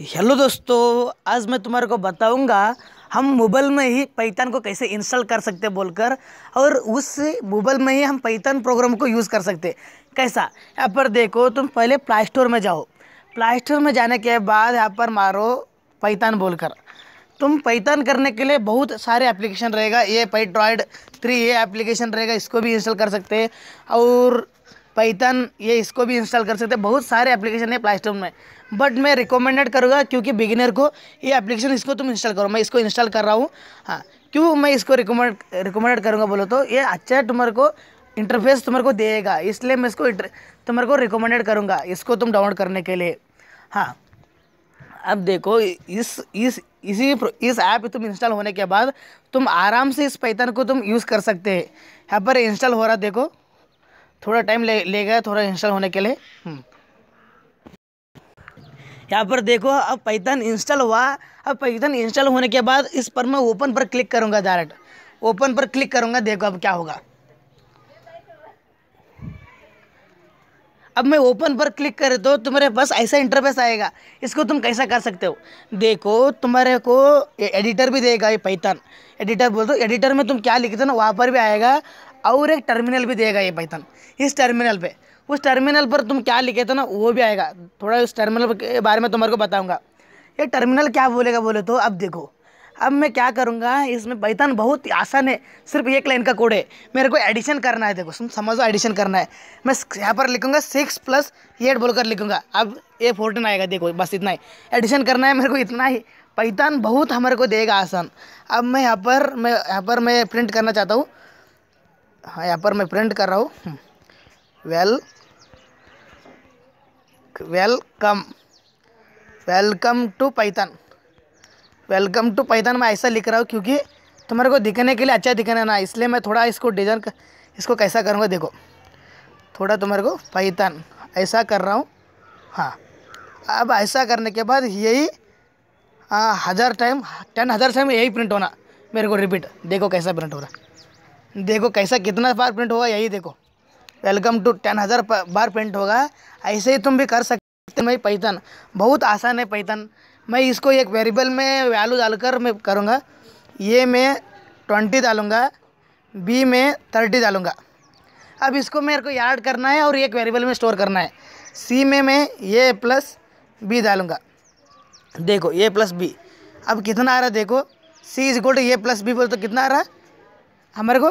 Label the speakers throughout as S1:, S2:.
S1: Hello दोस्तों आज मैं तुम्हारे को बताऊंगा हम मोबाइल में ही पैथन को कैसे इंस्टॉल कर सकते बोलकर और उस मोबाइल में ही हम पैथन प्रोग्राम को यूज़ कर सकते कैसा यहाँ पर देखो तुम पहले प्ले स्टोर में जाओ प्ले स्टोर में जाने के बाद यहाँ पर मारो पैथन बोलकर तुम पैथन करने के लिए बहुत सारे एप्लीकेशन रहेगा ये पैट्रॉइड थ्री ये एप्लीकेशन रहेगा इसको भी इंस्टॉल कर सकते और पैथन ये इसको भी इंस्टॉल कर सकते हैं बहुत सारे एप्लीकेशन है स्टोर में बट मैं रिकमेंडेड करूँगा क्योंकि बिगिनर को ये एप्लीकेशन इसको तुम इंस्टॉल करो मैं इसको इंस्टॉल कर रहा हूँ हाँ क्यों मैं इसको रिकमेंड रिकमेंडेड करूँगा बोलो तो ये अच्छा है तुम्हारे को इंटरफेस तुम्हारे को देगा इसलिए मैं इसको तुम्हारे को रिकमेंडेड करूँगा इसको तुम डाउनलोड करने के लिए हाँ अब देखो इस इस इसी इस ऐप तुम इंस्टॉल होने के बाद तुम आराम से इस पैथन को तुम यूज़ कर सकते हैं यहाँ पर इंस्टॉल हो रहा देखो थोड़ा टाइम ले लेगा थोड़ा इंस्टॉल होने के लिए हम्म। यहाँ पर देखो अब पैथन इंस्टॉल हुआ अब पैथन इंस्टॉल होने के बाद इस पर मैं ओपन पर क्लिक करूँगा डायरेक्ट ओपन पर क्लिक करूँगा देखो अब क्या होगा अब मैं ओपन पर क्लिक करे तो तुम्हारे पास ऐसा इंटरफेस आएगा इसको तुम कैसा कर सकते हो देखो तुम्हारे को एडिटर भी देगा ये पैथन एडिटर बोल दो एडिटर में तुम क्या लिखते हो ना वहाँ पर भी आएगा और एक टर्मिनल भी देगा ये पाइथन इस टर्मिनल पे उस टर्मिनल पर तुम क्या लिखे थे ना वो भी आएगा थोड़ा उस टर्मिनल के बारे में तुम्हारे को बताऊँगा ये टर्मिनल क्या बोलेगा बोले तो अब देखो अब मैं क्या करूँगा इसमें पैथन बहुत आसान है सिर्फ एक लाइन का कोड है मेरे को एडिशन करना है देखो तुम समझो एडिशन करना है मैं यहाँ पर लिखूँगा सिक्स प्लस एट बोलकर लिखूँगा अब ए फोर्टीन आएगा देखो बस इतना ही एडिशन करना है मेरे को इतना ही पैथन बहुत हमारे को देगा आसान अब मैं यहाँ पर मैं यहाँ पर मैं प्रिंट करना चाहता हूँ हाँ यहाँ पर मैं प्रिंट कर रहा हूँ well welcome welcome to Python welcome to Python मैं ऐसा लिख रहा हूँ क्योंकि तुम्हारे को दिखने के लिए अच्छा दिखना ना इसलिए मैं थोड़ा इसको डिजाइन कर, इसको कैसा करूँगा देखो थोड़ा तुम्हारे को पैथन ऐसा कर रहा हूँ हाँ अब ऐसा करने के बाद यही हज़ार टाइम टेन हज़ार टाइम यही प्रिंट होना मेरे को रिपीट देखो कैसा प्रिंट हो रहा है देखो कैसा कितना बार प्रिंट होगा यही देखो वेलकम टू टेन हज़ार बार प्रिंट होगा ऐसे ही तुम भी कर सकते मैं पैथन बहुत आसान है पैथन मैं इसको एक वेरिएबल में वैल्यू डालकर मैं करूँगा ए में ट्वेंटी डालूँगा बी में थर्टी डालूँगा अब इसको मेरे को याड करना है और एक वेरिएबल में स्टोर करना है सी में मैं ए प्लस बी डालूँगा देखो ए प्लस बी अब कितना आ रहा है देखो C is equal to A plus B बोल तो कितना आ रहा है हमारे को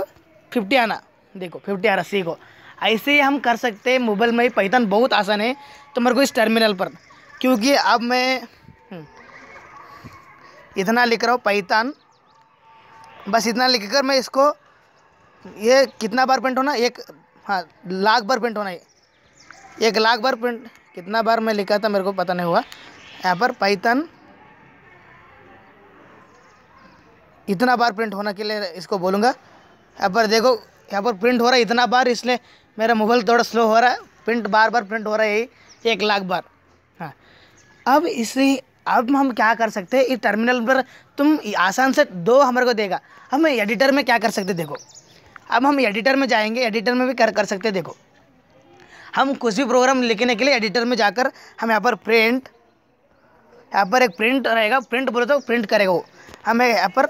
S1: फिफ्टी आना देखो फिफ्टी आ रहा सी को ऐसे ही हम कर सकते हैं मोबाइल में पैथन बहुत आसान है तो मेरे को इस टर्मिनल पर क्योंकि अब मैं हम्म, इतना लिख रहा हूँ पैथन बस इतना लिख कर मैं इसको ये कितना बार प्रिंट होना एक हाँ लाख बार प्रिंट होना है एक लाख बार प्रिंट कितना बार मैं लिखा था मेरे को पता नहीं हुआ यहाँ पर पैथन इतना बार प्रिंट होने के लिए इसको बोलूँगा यहाँ पर देखो यहाँ पर प्रिंट हो रहा है इतना बार इसलिए मेरा मोबाइल थोड़ा स्लो हो रहा है प्रिंट बार बार प्रिंट हो रहा है यही एक लाख बार हाँ अब इसी अब हम क्या कर सकते हैं इस टर्मिनल पर तुम आसान से दो हमारे को देगा हम एडिटर में क्या कर सकते देखो अब हम एडिटर में जाएंगे एडिटर में भी कर कर सकते देखो हम कुछ भी प्रोग्राम लिखने के लिए एडिटर में जाकर हम यहाँ पर प्रिंट यहाँ पर एक प्रिंट रहेगा प्रिंट बोले तो प्रिंट करेगा वो हमें यहाँ पर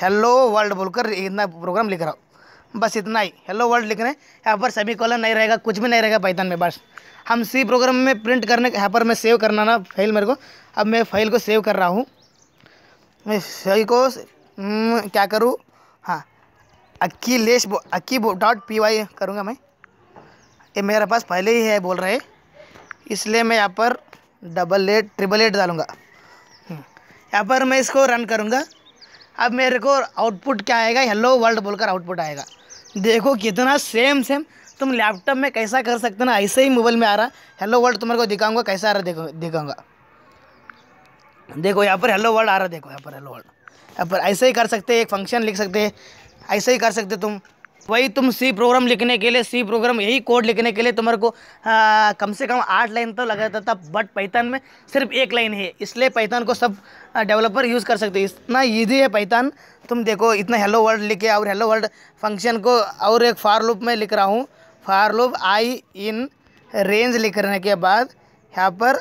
S1: हेलो वर्ल्ड बोलकर इतना प्रोग्राम लिख रहा हूँ बस इतना ही हेलो वर्ल्ड लिख रहे हैं यहाँ पर सभी कॉलर नहीं रहेगा कुछ भी नहीं रहेगा पाइथन में बस हम सी प्रोग्राम में प्रिंट करने यहाँ पर मैं सेव करना ना फाइल मेरे को अब मैं फाइल को सेव कर रहा हूँ मैं फाइल को हम्म, क्या करूँ हाँ बो अक्की डॉट पी वाई करूँगा मैं ये मेरे पास पहले ही है बोल रहे इसलिए मैं यहाँ पर डबल एट ट्रिपल एट डालूँगा हम्म, यहाँ पर मैं इसको रन करूँगा अब मेरे को आउटपुट क्या आएगा हेलो वर्ल्ड बोलकर आउटपुट आएगा देखो कितना सेम सेम तुम लैपटॉप में कैसा कर सकते ना ऐसे ही मोबाइल में आ रहा हेलो वर्ल्ड तुम्हारे को दिखाऊंगा कैसा आ रहा देखो दिखाऊंगा देखो यहाँ पर हेलो वर्ल्ड आ रहा देखो यहाँ पर हेलो वर्ल्ड यहाँ पर ऐसे ही कर सकते एक फंक्शन लिख सकते ऐसे ही कर सकते तुम वही तुम सी प्रोग्राम लिखने के लिए सी प्रोग्राम यही कोड लिखने के लिए तुम्हारे को आ, कम से कम आठ लाइन तो लगा था बट पैथन में सिर्फ एक लाइन है इसलिए पैथन को सब डेवलपर यूज़ कर सकते इतना ईजी है पैथन तुम देखो इतना हेलो वर्ल्ड लिखे और हेलो वर्ल्ड फंक्शन को और एक फार लूप में लिख रहा हूँ फार लूप आई इन रेंज लिखने के बाद यहाँ पर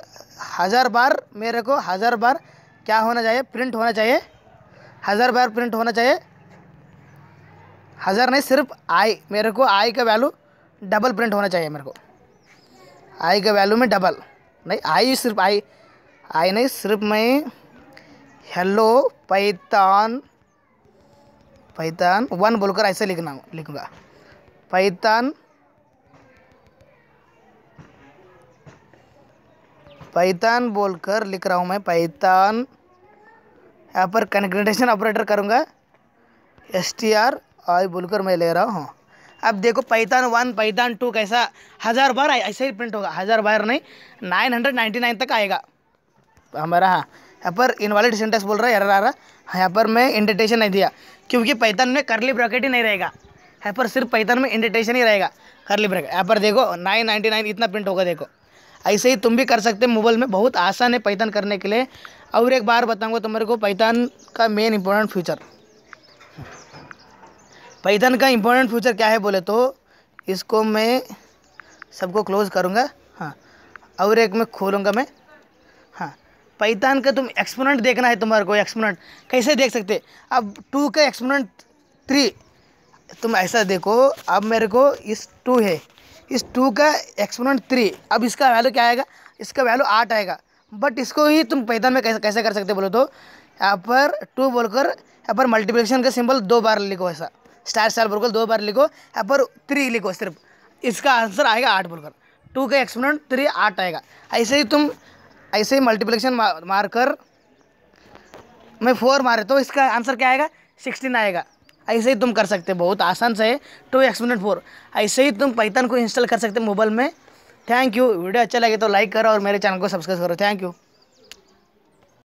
S1: हज़ार बार मेरे को हज़ार बार क्या होना चाहिए प्रिंट होना चाहिए हज़ार बार प्रिंट होना चाहिए हज़ार नहीं सिर्फ आई मेरे को आई का वैल्यू डबल प्रिंट होना चाहिए मेरे को आई का वैल्यू में डबल नहीं आई सिर्फ आई आई नहीं सिर्फ मैं हेलो पैतान पैतान वन बोलकर ऐसे लिखना लिखूँगा पैतान पैतान बोलकर लिख रहा हूँ मैं पैतान यहाँ पर कनेक्टेशन ऑपरेटर करूँगा एस टी आर और बोलकर मैं ले रहा हूँ अब देखो पैतान वन पैतान टू कैसा हज़ार बार आए ऐसे ही प्रिंट होगा हज़ार बार नहीं नाइन हंड्रेड नाइन्टी नाइन तक आएगा हमारा हाँ यहाँ पर इनवालिड सेंटेंस बोल रहा है यार आ रहा है हाँ, यहाँ पर मैं इंडिटेशन नहीं दिया क्योंकि पैतान में करली ब्रैकेट ही नहीं रहेगा यहाँ पर सिर्फ पैतान में इंडिटेशन ही रहेगा करली ब्रैकेट यहाँ पर देखो नाइन नाइन्टी नाइन इतना प्रिंट होगा देखो ऐसे ही तुम भी कर सकते हो मोबाइल में बहुत आसान है पैतान करने के लिए और एक बार बताऊँगा तुम्हारे को पैतान का मेन इंपॉर्टेंट फ्यूचर पैथन का इम्पोर्टेंट फ्यूचर क्या है बोले तो इसको मैं सबको क्लोज करूँगा हाँ और एक मैं खोलूँगा मैं हाँ पैथन का तुम एक्सपोनेंट देखना है तुम्हारे को एक्सपोनेंट कैसे देख सकते अब टू का एक्सपोनेंट थ्री तुम ऐसा देखो अब मेरे को इस टू है इस टू का एक्सपोनेंट थ्री अब इसका वैल्यू क्या आएगा इसका वैल्यू आठ आएगा बट इसको ही तुम पैतान में कैसे कैसे कर सकते बोलो तो यहाँ पर टू बोलकर यहाँ पर मल्टीप्लिकेशन का सिंबल दो बार लिखो ऐसा स्टार स्टार बोलकर दो बार लिखो यहाँ पर थ्री लिखो सिर्फ इसका आंसर आएगा आठ बोलकर टू का एक्सपोनेंट थ्री आठ आएगा ऐसे ही तुम ऐसे ही मल्टीप्लिकेशन मार, मार कर मैं फोर मारे तो इसका आंसर क्या आएगा सिक्सटीन आएगा ऐसे ही तुम कर सकते हो बहुत आसान से है टू एक्सपोनेंट फोर ऐसे ही तुम पैथन को इंस्टॉल कर सकते हो मोबाइल में थैंक यू वीडियो अच्छा लगे तो लाइक करो और मेरे चैनल को सब्सक्राइब करो थैंक यू